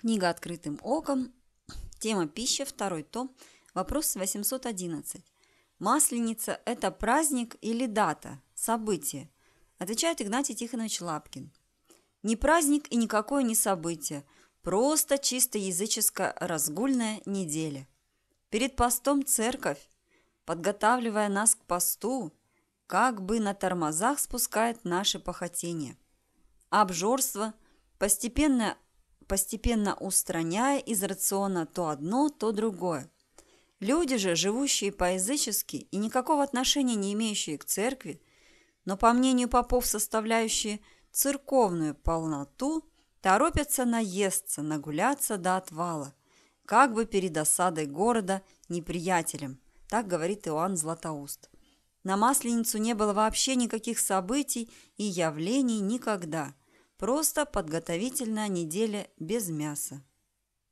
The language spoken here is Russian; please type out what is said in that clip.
Книга «Открытым оком», тема «Пища», второй том, вопрос 811. Масленица – это праздник или дата, событие? Отвечает Игнатий Тихонович Лапкин. Не праздник и никакое не событие, просто чисто языческая разгульная неделя. Перед постом церковь, подготавливая нас к посту, как бы на тормозах спускает наши похотения. Обжорство, постепенное постепенно устраняя из рациона то одно, то другое. Люди же, живущие по-язычески и никакого отношения не имеющие к церкви, но, по мнению попов, составляющие церковную полноту, торопятся наесться, нагуляться до отвала, как бы перед осадой города неприятелем, так говорит Иоанн Златоуст. На Масленицу не было вообще никаких событий и явлений никогда – Просто подготовительная неделя без мяса.